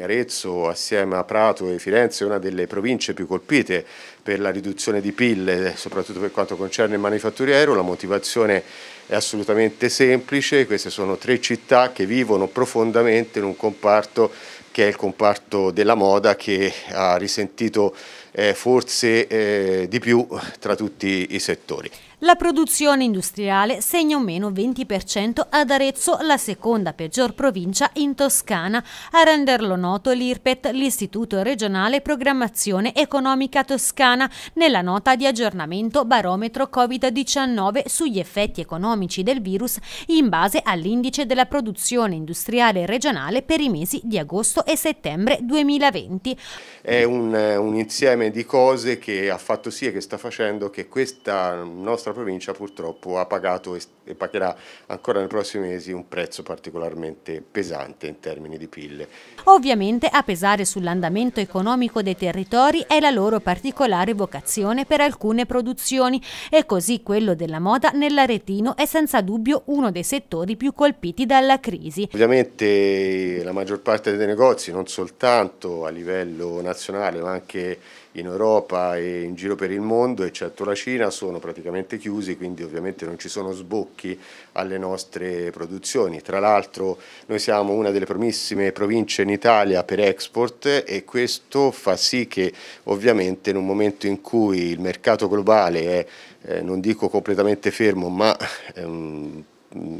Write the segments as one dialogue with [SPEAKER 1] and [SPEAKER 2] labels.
[SPEAKER 1] Arezzo assieme a Prato e Firenze è una delle province più colpite per la riduzione di PIL, soprattutto per quanto concerne il manifatturiero, la motivazione è assolutamente semplice, queste sono tre città che vivono profondamente in un comparto che è il comparto della moda che ha risentito eh, forse eh, di più tra tutti i settori.
[SPEAKER 2] La produzione industriale segna un meno 20% ad Arezzo, la seconda peggior provincia in Toscana. A renderlo noto l'IRPET, l'Istituto regionale Programmazione Economica Toscana, nella nota di aggiornamento barometro Covid-19 sugli effetti economici del virus in base all'indice della produzione industriale regionale per i mesi di agosto e settembre 2020.
[SPEAKER 1] È un, eh, un insieme di cose che ha fatto sì e che sta facendo che questa nostra nostra provincia purtroppo ha pagato e pagherà ancora nei prossimi mesi un prezzo particolarmente pesante in termini di pille.
[SPEAKER 2] Ovviamente a pesare sull'andamento economico dei territori è la loro particolare vocazione per alcune produzioni e così quello della moda nell'Aretino è senza dubbio uno dei settori più colpiti dalla crisi.
[SPEAKER 1] Ovviamente la maggior parte dei negozi, non soltanto a livello nazionale ma anche in Europa e in giro per il mondo, eccetto la Cina, sono praticamente chiusi, quindi ovviamente non ci sono sbocchi alle nostre produzioni. Tra l'altro noi siamo una delle primissime province in Italia per export e questo fa sì che ovviamente in un momento in cui il mercato globale è, eh, non dico completamente fermo, ma... Ehm,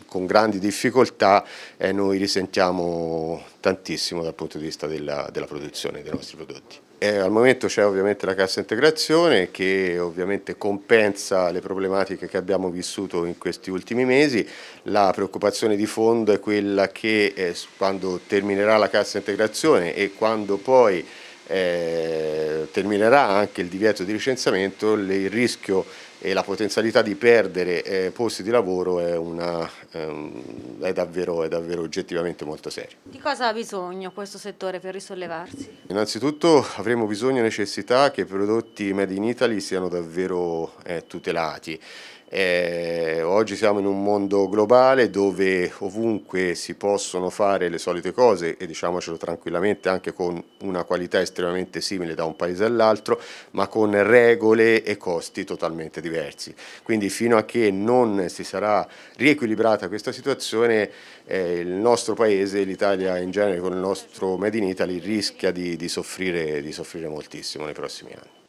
[SPEAKER 1] con grandi difficoltà eh, noi risentiamo tantissimo dal punto di vista della, della produzione dei nostri prodotti. Eh, al momento c'è ovviamente la cassa integrazione che ovviamente compensa le problematiche che abbiamo vissuto in questi ultimi mesi. La preoccupazione di fondo è quella che eh, quando terminerà la cassa integrazione e quando poi eh, terminerà anche il divieto di licenziamento, il rischio e la potenzialità di perdere eh, posti di lavoro è, una, ehm, è, davvero, è, davvero, oggettivamente molto serio.
[SPEAKER 2] Di cosa ha bisogno questo settore per risollevarsi?
[SPEAKER 1] Innanzitutto avremo bisogno e necessità che i prodotti made in Italy siano davvero eh, tutelati eh, oggi siamo in un mondo globale dove ovunque si possono fare le solite cose e diciamocelo tranquillamente anche con una qualità estremamente simile da un paese all'altro, ma con regole e costi totalmente diversi. Quindi fino a che non si sarà riequilibrata questa situazione, eh, il nostro paese, l'Italia in genere con il nostro Made in Italy, rischia di, di, soffrire, di soffrire moltissimo nei prossimi anni.